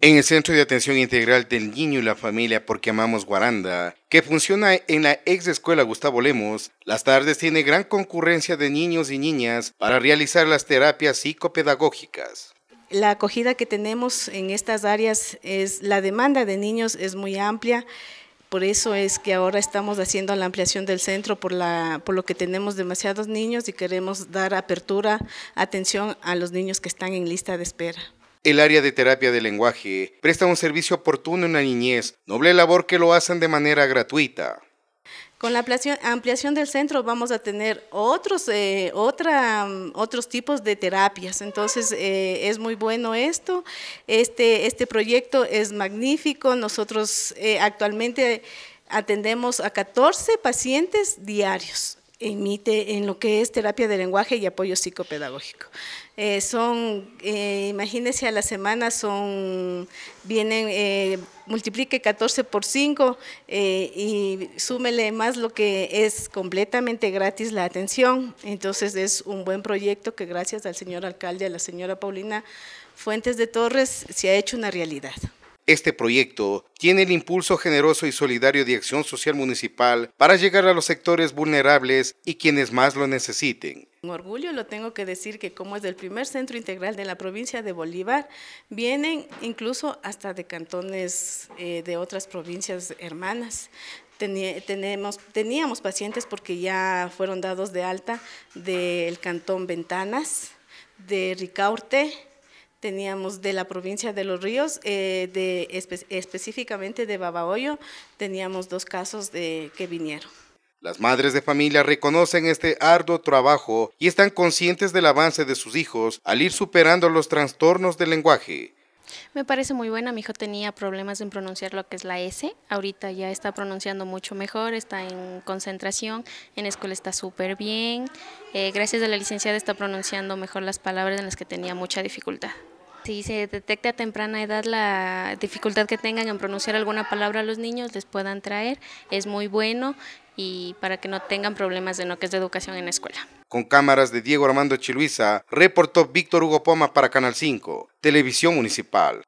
En el Centro de Atención Integral del Niño y la Familia Porque Amamos Guaranda, que funciona en la ex escuela Gustavo Lemos, las tardes tiene gran concurrencia de niños y niñas para realizar las terapias psicopedagógicas. La acogida que tenemos en estas áreas es, la demanda de niños es muy amplia, por eso es que ahora estamos haciendo la ampliación del centro por, por lo que tenemos demasiados niños y queremos dar apertura, atención a los niños que están en lista de espera. El área de terapia del lenguaje presta un servicio oportuno en la niñez, noble labor que lo hacen de manera gratuita. Con la ampliación del centro vamos a tener otros, eh, otros tipos de terapias, entonces eh, es muy bueno esto, este, este proyecto es magnífico, nosotros eh, actualmente atendemos a 14 pacientes diarios, emite en lo que es terapia de lenguaje y apoyo psicopedagógico. Eh, son, eh, imagínense, a la semana son, vienen, eh, multiplique 14 por 5 y súmele más lo que es completamente gratis la atención. Entonces es un buen proyecto que gracias al señor alcalde, a la señora Paulina Fuentes de Torres, se ha hecho una realidad. Este proyecto tiene el impulso generoso y solidario de Acción Social Municipal para llegar a los sectores vulnerables y quienes más lo necesiten. Con orgullo lo tengo que decir que como es del primer centro integral de la provincia de Bolívar, vienen incluso hasta de cantones eh, de otras provincias hermanas. teníamos pacientes porque ya fueron dados de alta del cantón Ventanas, de Ricaurte, teníamos de la provincia de Los Ríos, eh, de, específicamente de Babahoyo, teníamos dos casos de, que vinieron. Las madres de familia reconocen este arduo trabajo y están conscientes del avance de sus hijos al ir superando los trastornos del lenguaje. Me parece muy buena, mi hijo tenía problemas en pronunciar lo que es la S, ahorita ya está pronunciando mucho mejor, está en concentración, en escuela está súper bien, eh, gracias a la licenciada está pronunciando mejor las palabras en las que tenía mucha dificultad. Si se detecta a temprana edad la dificultad que tengan en pronunciar alguna palabra a los niños, les puedan traer, es muy bueno y para que no tengan problemas de noques de educación en la escuela. Con cámaras de Diego Armando Chiluiza, reportó Víctor Hugo Poma para Canal 5, Televisión Municipal.